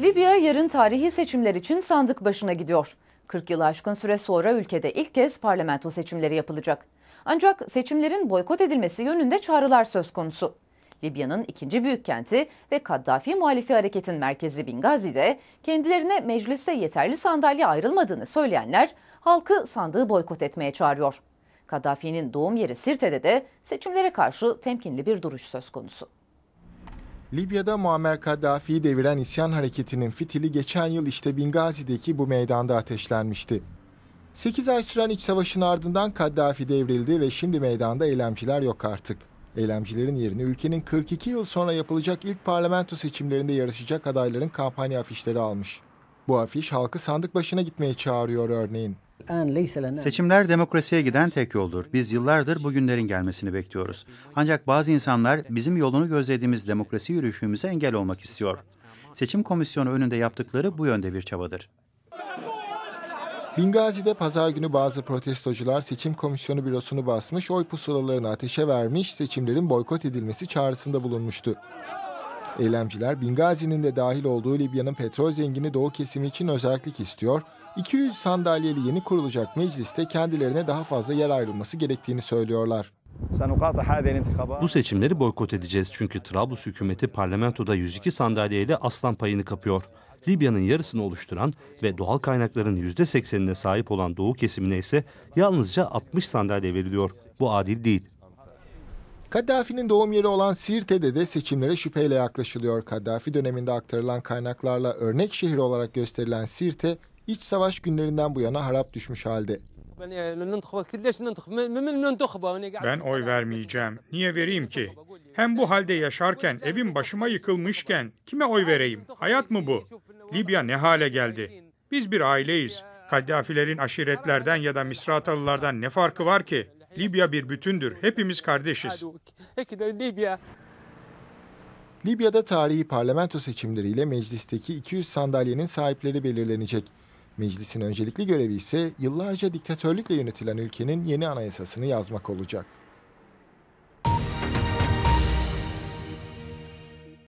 Libya yarın tarihi seçimler için sandık başına gidiyor. 40 yıl aşkın süre sonra ülkede ilk kez parlamento seçimleri yapılacak. Ancak seçimlerin boykot edilmesi yönünde çağrılar söz konusu. Libya'nın ikinci büyük kenti ve Kaddafi muhalifi hareketin merkezi Bingazi'de kendilerine mecliste yeterli sandalye ayrılmadığını söyleyenler halkı sandığı boykot etmeye çağırıyor. Kaddafi'nin doğum yeri Sirte'de de seçimlere karşı temkinli bir duruş söz konusu. Libya'da Muammer Kaddafi'yi deviren isyan hareketinin fitili geçen yıl işte Bingazi'deki bu meydanda ateşlenmişti. 8 ay süren iç savaşın ardından Kaddafi devrildi ve şimdi meydanda eylemciler yok artık. Eylemcilerin yerini ülkenin 42 yıl sonra yapılacak ilk parlamento seçimlerinde yarışacak adayların kampanya afişleri almış. Bu afiş halkı sandık başına gitmeye çağırıyor örneğin. Seçimler demokrasiye giden tek yoldur. Biz yıllardır bu günlerin gelmesini bekliyoruz. Ancak bazı insanlar bizim yolunu gözlediğimiz demokrasi yürüyüşümüze engel olmak istiyor. Seçim komisyonu önünde yaptıkları bu yönde bir çabadır. Bingazi'de pazar günü bazı protestocular seçim komisyonu bürosunu basmış, oy pusulalarını ateşe vermiş, seçimlerin boykot edilmesi çağrısında bulunmuştu. Eylemciler Bingazi'nin de dahil olduğu Libya'nın petrol zengini doğu kesimi için özellik istiyor. 200 sandalyeli yeni kurulacak mecliste kendilerine daha fazla yer ayrılması gerektiğini söylüyorlar. Bu seçimleri boykot edeceğiz çünkü Trablus hükümeti parlamentoda 102 sandalyeyle aslan payını kapıyor. Libya'nın yarısını oluşturan ve doğal kaynakların %80'ine sahip olan doğu kesimine ise yalnızca 60 sandalye veriliyor. Bu adil değil. Kaddafi'nin doğum yeri olan Sirte'de de seçimlere şüpheyle yaklaşılıyor. Kaddafi döneminde aktarılan kaynaklarla örnek şehir olarak gösterilen Sirte, iç savaş günlerinden bu yana harap düşmüş halde. E, ben oy vermeyeceğim. Niye vereyim ki? Hem bu halde yaşarken, evim başıma yıkılmışken kime oy vereyim? Hayat mı bu? Libya ne hale geldi? Biz bir aileyiz. Kaddafilerin aşiretlerden ya da Misratalılardan ne farkı var ki? Libya bir bütündür. Hepimiz kardeşiz. Libya'da tarihi parlamento seçimleriyle meclisteki 200 sandalyenin sahipleri belirlenecek. Meclisin öncelikli görevi ise yıllarca diktatörlükle yönetilen ülkenin yeni anayasasını yazmak olacak.